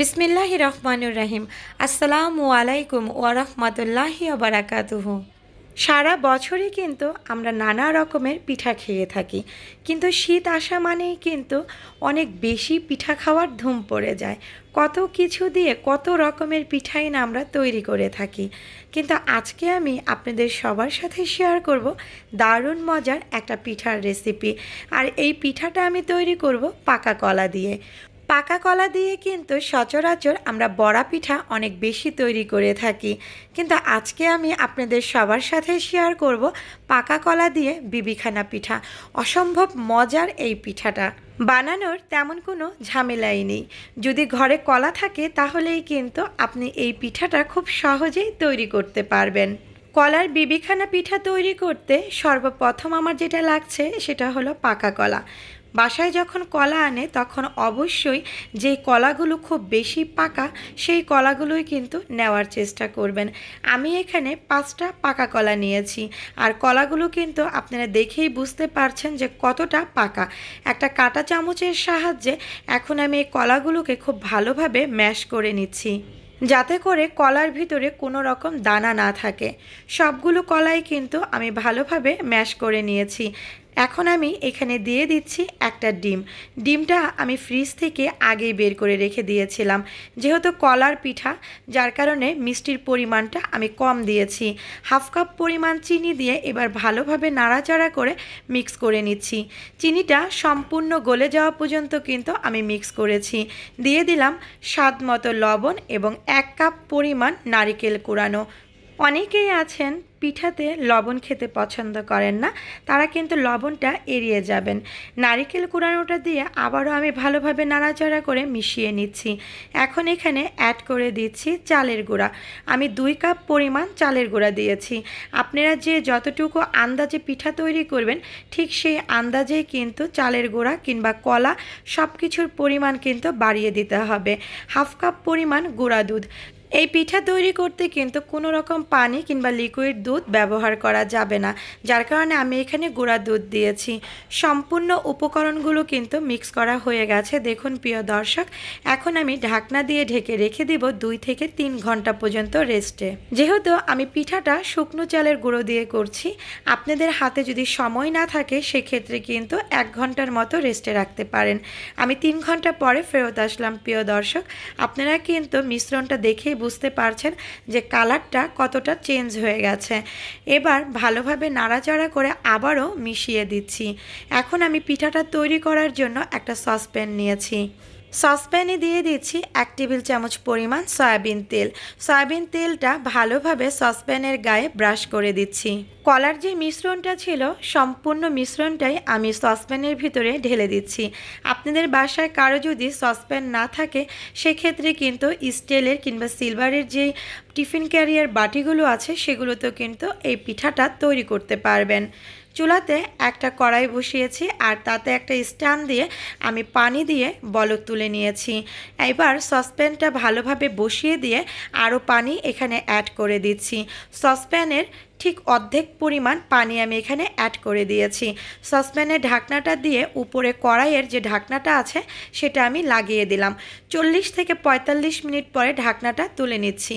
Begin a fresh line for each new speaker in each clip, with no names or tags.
বিসমিল্লাহ রহমানুর রাহিম আসসালামু আলাইকুম ওয়ারহমাতুল্লাহি আবরাকাতুহু সারা বছরই কিন্তু আমরা নানা রকমের পিঠা খেয়ে থাকি কিন্তু শীত আসা মানেই কিন্তু অনেক বেশি পিঠা খাওয়ার ধুম পড়ে যায় কত কিছু দিয়ে কত রকমের পিঠাই না আমরা তৈরি করে থাকি কিন্তু আজকে আমি আপনাদের সবার সাথে শেয়ার করব দারুণ মজার একটা পিঠার রেসিপি আর এই পিঠাটা আমি তৈরি করব পাকা কলা দিয়ে পাকা কলা দিয়ে কিন্তু সচরাচর আমরা বড়া পিঠা অনেক বেশি তৈরি করে থাকি কিন্তু আজকে আমি আপনাদের সবার সাথে শেয়ার করব পাকা কলা দিয়ে বিবিখানা পিঠা অসম্ভব মজার এই পিঠাটা বানানোর তেমন কোনো ঝামেলাই নেই যদি ঘরে কলা থাকে তাহলেই কিন্তু আপনি এই পিঠাটা খুব সহজেই তৈরি করতে পারবেন কলার বিবিখানা পিঠা তৈরি করতে সর্বপ্রথম আমার যেটা লাগছে সেটা হলো পাকা কলা বাসায় যখন কলা আনে তখন অবশ্যই যে কলাগুলো খুব বেশি পাকা সেই কলাগুলোই কিন্তু নেওয়ার চেষ্টা করবেন আমি এখানে পাঁচটা পাকা কলা নিয়েছি আর কলাগুলো কিন্তু আপনারা দেখেই বুঝতে পারছেন যে কতটা পাকা একটা কাটা চামচের সাহায্যে এখন আমি এই কলাগুলোকে খুব ভালোভাবে ম্যাশ করে নিচ্ছি যাতে করে কলার ভিতরে কোনো রকম দানা না থাকে সবগুলো কলাই কিন্তু আমি ভালোভাবে ম্যাশ করে নিয়েছি এখন আমি এখানে দিয়ে দিচ্ছি একটা ডিম ডিমটা আমি ফ্রিজ থেকে আগেই বের করে রেখে দিয়েছিলাম যেহেতু কলার পিঠা যার কারণে মিষ্টির পরিমাণটা আমি কম দিয়েছি হাফ কাপ পরিমাণ চিনি দিয়ে এবার ভালোভাবে নাড়াচাড়া করে মিক্স করে নিচ্ছি চিনিটা সম্পূর্ণ গলে যাওয়া পর্যন্ত কিন্তু আমি মিক্স করেছি দিয়ে দিলাম স্বাদ মতো লবণ এবং এক কাপ পরিমাণ নারিকেল কুড়ানো অনেকেই আছেন পিঠাতে লবণ খেতে পছন্দ করেন না তারা কিন্তু লবণটা এড়িয়ে যাবেন নারিকেল কুড়ানোটা দিয়ে আবারও আমি ভালোভাবে নাড়াচাড়া করে মিশিয়ে নিচ্ছি এখন এখানে অ্যাড করে দিচ্ছি চালের গুঁড়া আমি দুই কাপ পরিমাণ চালের গুঁড়া দিয়েছি আপনারা যে যতটুকু আন্দাজে পিঠা তৈরি করবেন ঠিক সেই আন্দাজেই কিন্তু চালের গুঁড়া কিংবা কলা সব কিছুর পরিমাণ কিন্তু বাড়িয়ে দিতে হবে হাফ কাপ পরিমাণ গুঁড়া দুধ এই পিঠা তৈরি করতে কিন্তু কোনো রকম পানি কিংবা লিকুইড দুধ ব্যবহার করা যাবে না যার কারণে আমি এখানে গুঁড়া দুধ দিয়েছি সম্পূর্ণ উপকরণগুলো কিন্তু মিক্স করা হয়ে গেছে দেখুন প্রিয় দর্শক এখন আমি ঢাকনা দিয়ে ঢেকে রেখে দিব দুই থেকে তিন ঘন্টা পর্যন্ত রেস্টে যেহেতু আমি পিঠাটা শুকনো চালের গুঁড়ো দিয়ে করছি আপনাদের হাতে যদি সময় না থাকে সেক্ষেত্রে কিন্তু এক ঘন্টার মতো রেস্টে রাখতে পারেন আমি তিন ঘন্টা পরে ফেরত আসলাম প্রিয় দর্শক আপনারা কিন্তু মিশ্রণটা দেখেই বুঝতে পারছেন যে কালারটা কতটা চেঞ্জ হয়ে গেছে এবার ভালোভাবে নাড়াচাড়া করে আবারও মিশিয়ে দিচ্ছি এখন আমি পিঠাটা তৈরি করার জন্য একটা সসপ্যান নিয়েছি সসপ্যানে দিয়ে দিচ্ছি এক টেবিল চামচ পরিমাণ সয়াবিন তেল সয়াবিন তেলটা ভালোভাবে সসপ্যানের গায়ে ব্রাশ করে দিচ্ছি কলার যে মিশ্রণটা ছিল সম্পূর্ণ মিশ্রণটাই আমি সসপ্যানের ভিতরে ঢেলে দিচ্ছি আপনাদের বাসায় কারো যদি সসপ্যান না থাকে সেক্ষেত্রে কিন্তু স্টিলের কিংবা সিলভারের যে টিফিন ক্যারিয়ার বাটিগুলো আছে সেগুলোতেও কিন্তু এই পিঠাটা তৈরি করতে পারবেন চুলাতে একটা কড়াই বসিয়েছি আর তাতে একটা স্ট্যান্ড দিয়ে আমি পানি দিয়ে বলক তুলে নিয়েছি এবার সসপ্যানটা ভালোভাবে বসিয়ে দিয়ে আরও পানি এখানে অ্যাড করে দিচ্ছি সসপ্যানের ঠিক অর্ধেক পরিমাণ পানি আমি এখানে অ্যাড করে দিয়েছি সসপ্যানের ঢাকনাটা দিয়ে উপরে কড়াইয়ের যে ঢাকনাটা আছে সেটা আমি লাগিয়ে দিলাম চল্লিশ থেকে ৪৫ মিনিট পরে ঢাকনাটা তুলে নিচ্ছি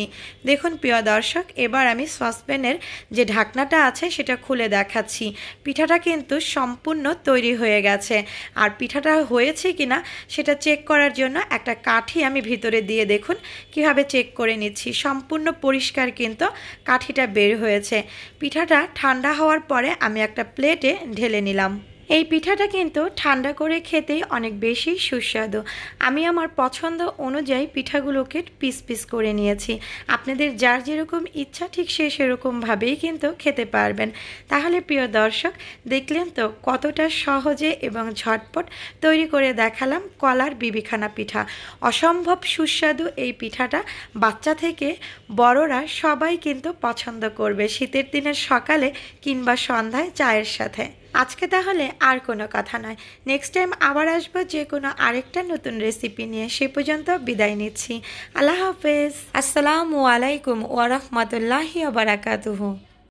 দেখুন প্রিয় দর্শক এবার আমি সসপ্যানের যে ঢাকনাটা আছে সেটা খুলে দেখাচ্ছি পিঠাটা কিন্তু সম্পূর্ণ তৈরি হয়ে গেছে আর পিঠাটা হয়েছে কি না সেটা চেক করার জন্য একটা কাঠি আমি ভিতরে দিয়ে দেখুন কিভাবে চেক করে নিচ্ছি সম্পূর্ণ পরিষ্কার কিন্তু কাঠিটা বের হয়েছে পিঠাটা ঠান্ডা হওয়ার পরে আমি একটা প্লেটে ঢেলে নিলাম এই পিঠাটা কিন্তু ঠান্ডা করে খেতে অনেক বেশি সুস্বাদু আমি আমার পছন্দ অনুযায়ী পিঠাগুলোকে পিস পিস করে নিয়েছি আপনাদের যার যেরকম ইচ্ছা ঠিক সে সেরকমভাবেই কিন্তু খেতে পারবেন তাহলে প্রিয় দর্শক দেখলেন তো কতটা সহজে এবং ঝটপট তৈরি করে দেখালাম কলার বিবিখানা পিঠা অসম্ভব সুস্বাদু এই পিঠাটা বাচ্চা থেকে বড়রা সবাই কিন্তু পছন্দ করবে শীতের দিনের সকালে কিংবা সন্ধ্যায় চায়ের সাথে আজকে তাহলে আর কোনো কথা নয় নেক্সট টাইম আবার আসবো যে কোনো আরেকটা নতুন রেসিপি নিয়ে সে পর্যন্ত বিদায় নিচ্ছি আল্লাহ হাফেজ আসসালামু আলাইকুম ওয়ারহমতুল্লাহি আবরাকাতুহু